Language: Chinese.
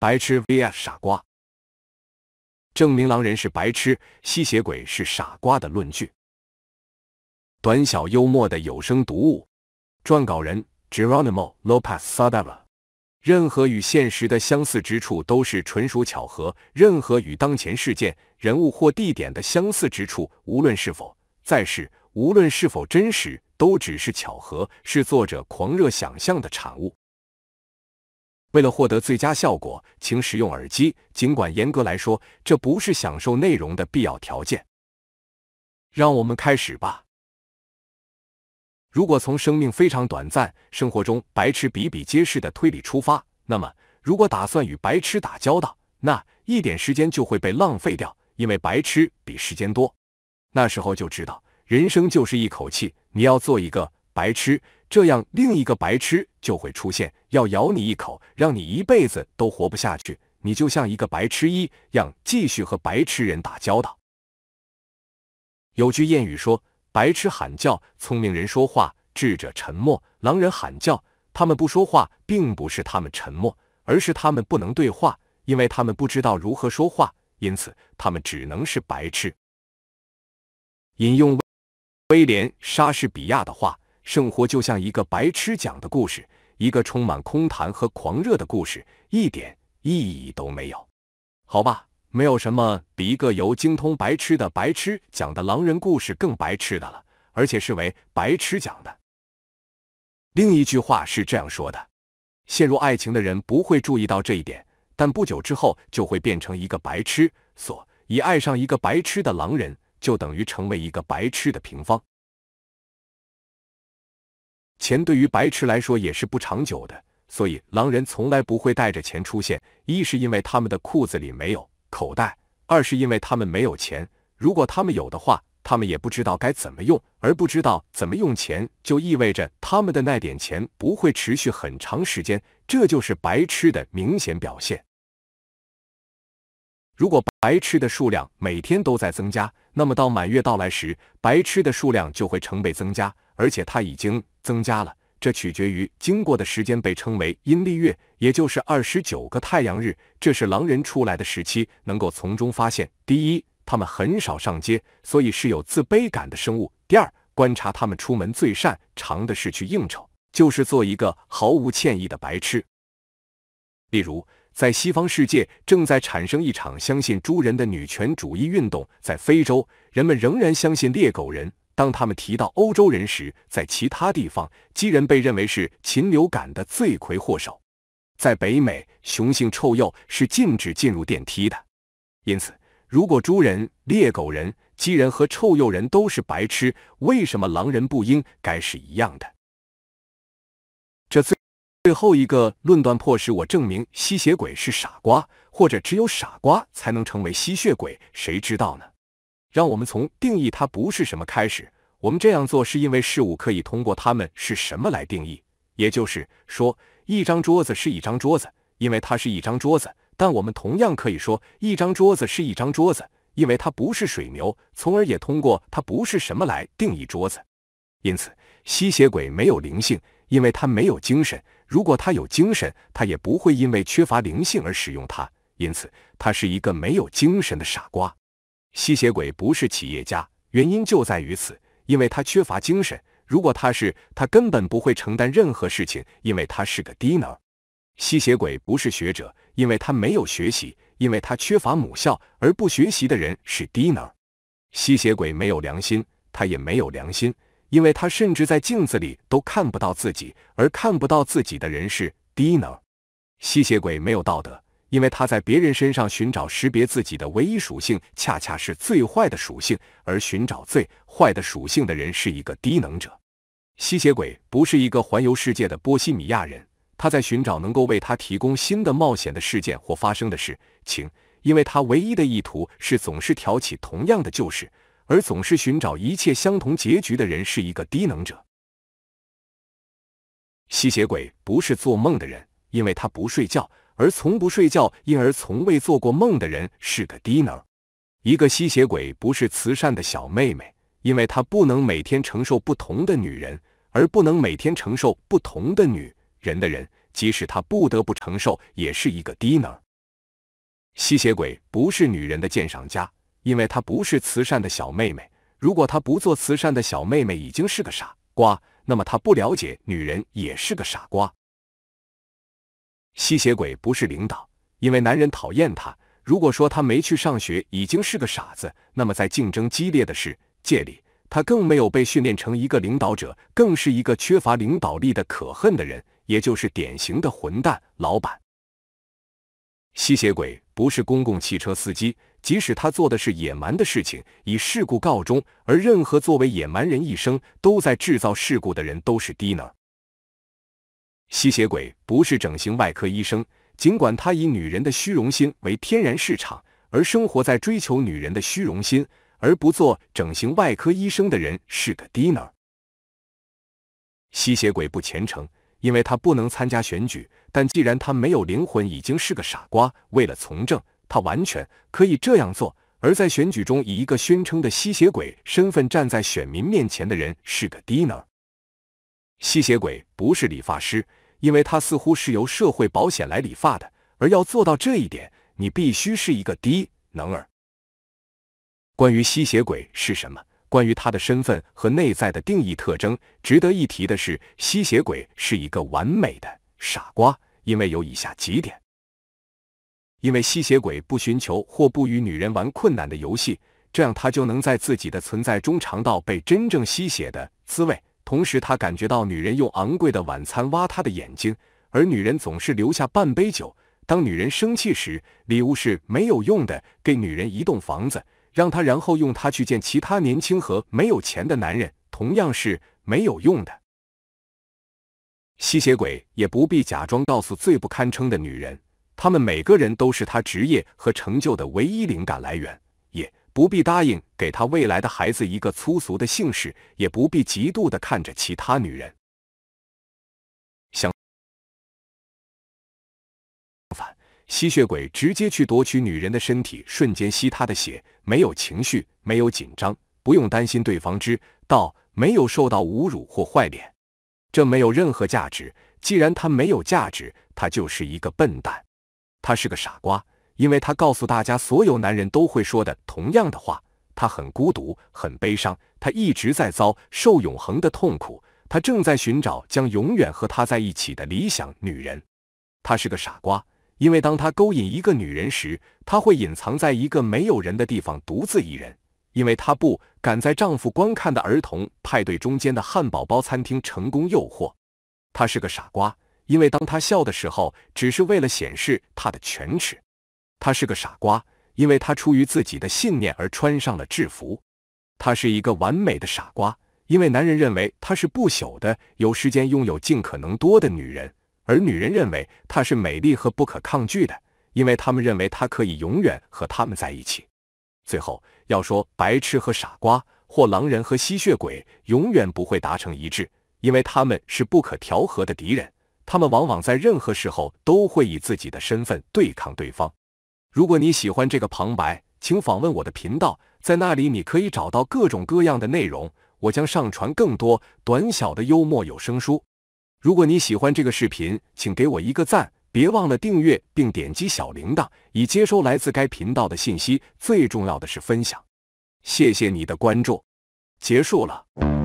白痴 V.S 傻瓜，证明狼人是白痴，吸血鬼是傻瓜的论据。短小幽默的有声读物，撰稿人：Geronimo Lopez Sada。任何与现实的相似之处都是纯属巧合。任何与当前事件、人物或地点的相似之处，无论是否在世，无论是否真实，都只是巧合，是作者狂热想象的产物。为了获得最佳效果，请使用耳机。尽管严格来说，这不是享受内容的必要条件。让我们开始吧。如果从生命非常短暂、生活中白痴比比皆是的推理出发，那么如果打算与白痴打交道，那一点时间就会被浪费掉，因为白痴比时间多。那时候就知道，人生就是一口气，你要做一个白痴。这样，另一个白痴就会出现，要咬你一口，让你一辈子都活不下去。你就像一个白痴一样，继续和白痴人打交道。有句谚语说：“白痴喊叫，聪明人说话，智者沉默。”狼人喊叫，他们不说话，并不是他们沉默，而是他们不能对话，因为他们不知道如何说话，因此他们只能是白痴。引用威廉·莎士比亚的话。生活就像一个白痴讲的故事，一个充满空谈和狂热的故事，一点意义都没有，好吧？没有什么比一个由精通白痴的白痴讲的狼人故事更白痴的了，而且是为白痴讲的。另一句话是这样说的：陷入爱情的人不会注意到这一点，但不久之后就会变成一个白痴。所以爱上一个白痴的狼人，就等于成为一个白痴的平方。钱对于白痴来说也是不长久的，所以狼人从来不会带着钱出现。一是因为他们的裤子里没有口袋，二是因为他们没有钱。如果他们有的话，他们也不知道该怎么用。而不知道怎么用钱，就意味着他们的那点钱不会持续很长时间。这就是白痴的明显表现。如果白痴的数量每天都在增加，那么到满月到来时，白痴的数量就会成倍增加。而且它已经增加了，这取决于经过的时间，被称为阴历月，也就是二十九个太阳日。这是狼人出来的时期，能够从中发现：第一，他们很少上街，所以是有自卑感的生物；第二，观察他们出门最擅长的是去应酬，就是做一个毫无歉意的白痴。例如，在西方世界正在产生一场相信猪人的女权主义运动，在非洲，人们仍然相信猎狗人。当他们提到欧洲人时，在其他地方，鸡人被认为是禽流感的罪魁祸首。在北美，雄性臭鼬是禁止进入电梯的。因此，如果猪人、猎狗人、鸡人和臭鼬人都是白痴，为什么狼人不应该是一样的？这最最后一个论断迫使我证明吸血鬼是傻瓜，或者只有傻瓜才能成为吸血鬼。谁知道呢？让我们从定义它不是什么开始。我们这样做是因为事物可以通过它们是什么来定义，也就是说，一张桌子是一张桌子，因为它是一张桌子；但我们同样可以说，一张桌子是一张桌子，因为它不是水牛，从而也通过它不是什么来定义桌子。因此，吸血鬼没有灵性，因为他没有精神。如果他有精神，他也不会因为缺乏灵性而使用它。因此，他是一个没有精神的傻瓜。吸血鬼不是企业家，原因就在于此，因为他缺乏精神。如果他是，他根本不会承担任何事情，因为他是个低能。吸血鬼不是学者，因为他没有学习，因为他缺乏母校。而不学习的人是低能。吸血鬼没有良心，他也没有良心，因为他甚至在镜子里都看不到自己，而看不到自己的人是低能。吸血鬼没有道德。因为他在别人身上寻找识别自己的唯一属性，恰恰是最坏的属性；而寻找最坏的属性的人是一个低能者。吸血鬼不是一个环游世界的波西米亚人，他在寻找能够为他提供新的冒险的事件或发生的事情，因为他唯一的意图是总是挑起同样的旧事，而总是寻找一切相同结局的人是一个低能者。吸血鬼不是做梦的人，因为他不睡觉。而从不睡觉，因而从未做过梦的人是个低能。一个吸血鬼不是慈善的小妹妹，因为她不能每天承受不同的女人，而不能每天承受不同的女人的人，即使她不得不承受，也是一个低能。吸血鬼不是女人的鉴赏家，因为她不是慈善的小妹妹。如果她不做慈善的小妹妹已经是个傻瓜，那么她不了解女人也是个傻瓜。吸血鬼不是领导，因为男人讨厌他。如果说他没去上学已经是个傻子，那么在竞争激烈的世界里，他更没有被训练成一个领导者，更是一个缺乏领导力的可恨的人，也就是典型的混蛋老板。吸血鬼不是公共汽车司机，即使他做的是野蛮的事情，以事故告终。而任何作为野蛮人一生都在制造事故的人，都是低能。吸血鬼不是整形外科医生，尽管他以女人的虚荣心为天然市场，而生活在追求女人的虚荣心而不做整形外科医生的人是个低能。吸血鬼不虔诚，因为他不能参加选举。但既然他没有灵魂，已经是个傻瓜。为了从政，他完全可以这样做。而在选举中以一个宣称的吸血鬼身份站在选民面前的人是个低能。吸血鬼不是理发师。因为他似乎是由社会保险来理发的，而要做到这一点，你必须是一个低能儿。关于吸血鬼是什么，关于他的身份和内在的定义特征，值得一提的是，吸血鬼是一个完美的傻瓜，因为有以下几点：因为吸血鬼不寻求或不与女人玩困难的游戏，这样他就能在自己的存在中尝到被真正吸血的滋味。同时，他感觉到女人用昂贵的晚餐挖他的眼睛，而女人总是留下半杯酒。当女人生气时，礼物是没有用的。给女人一栋房子，让她然后用它去见其他年轻和没有钱的男人，同样是没有用的。吸血鬼也不必假装告诉最不堪称的女人，他们每个人都是他职业和成就的唯一灵感来源。不必答应给他未来的孩子一个粗俗的姓氏，也不必嫉妒的看着其他女人。相反，吸血鬼直接去夺取女人的身体，瞬间吸她的血，没有情绪，没有紧张，不用担心对方知道，没有受到侮辱或坏脸。这没有任何价值。既然他没有价值，他就是一个笨蛋，他是个傻瓜。因为他告诉大家所有男人都会说的同样的话，他很孤独，很悲伤，他一直在遭受永恒的痛苦，他正在寻找将永远和他在一起的理想女人。他是个傻瓜，因为当他勾引一个女人时，他会隐藏在一个没有人的地方独自一人，因为他不敢在丈夫观看的儿童派对中间的汉堡包餐厅成功诱惑。他是个傻瓜，因为当他笑的时候，只是为了显示他的犬齿。他是个傻瓜，因为他出于自己的信念而穿上了制服。他是一个完美的傻瓜，因为男人认为他是不朽的，有时间拥有尽可能多的女人；而女人认为他是美丽和不可抗拒的，因为他们认为他可以永远和他们在一起。最后要说，白痴和傻瓜，或狼人和吸血鬼，永远不会达成一致，因为他们是不可调和的敌人。他们往往在任何时候都会以自己的身份对抗对方。如果你喜欢这个旁白，请访问我的频道，在那里你可以找到各种各样的内容。我将上传更多短小的幽默有声书。如果你喜欢这个视频，请给我一个赞，别忘了订阅并点击小铃铛以接收来自该频道的信息。最重要的是分享，谢谢你的关注。结束了。